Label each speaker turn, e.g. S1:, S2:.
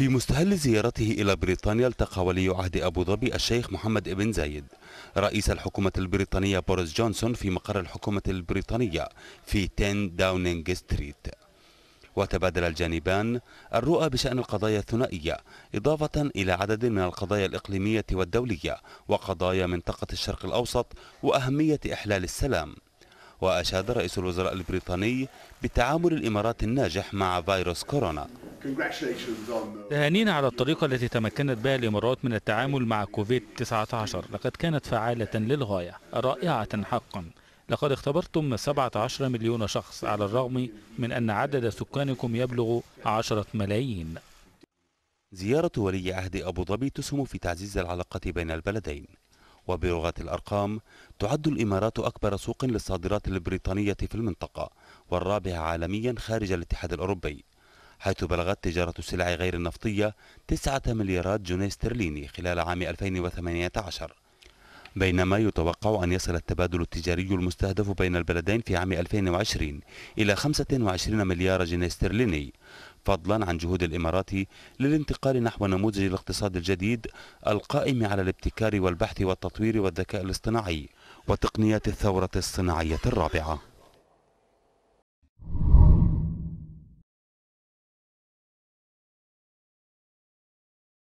S1: في مستهل زيارته إلى بريطانيا التقى ولي عهد أبو ظبي الشيخ محمد بن زايد رئيس الحكومة البريطانية بوريس جونسون في مقر الحكومة البريطانية في 10 داونينج ستريت وتبادل الجانبان الرؤى بشأن القضايا الثنائية إضافة إلى عدد من القضايا الإقليمية والدولية وقضايا منطقة الشرق الأوسط وأهمية إحلال السلام وأشاد رئيس الوزراء البريطاني بتعامل الإمارات الناجح مع فيروس كورونا
S2: تهانينا على الطريقة التي تمكنت بها الإمارات من التعامل مع كوفيد 19 لقد كانت فعالة للغاية رائعة حقا لقد اختبرتم 17 مليون شخص على الرغم من أن عدد سكانكم يبلغ 10 ملايين
S1: زيارة ولي عهد أبو ظبي تسهم في تعزيز العلاقة بين البلدين وبلغة الأرقام تعد الإمارات أكبر سوق للصادرات البريطانية في المنطقة والرابع عالميا خارج الاتحاد الأوروبي حيث بلغت تجارة السلع غير النفطية 9 مليارات جنيه استرليني خلال عام 2018 بينما يتوقع أن يصل التبادل التجاري المستهدف بين البلدين في عام 2020 إلى 25 مليار جنيه استرليني فضلا عن جهود الإمارات للانتقال نحو نموذج الاقتصاد الجديد القائم على الابتكار والبحث والتطوير والذكاء الاصطناعي وتقنيات الثورة الصناعية الرابعة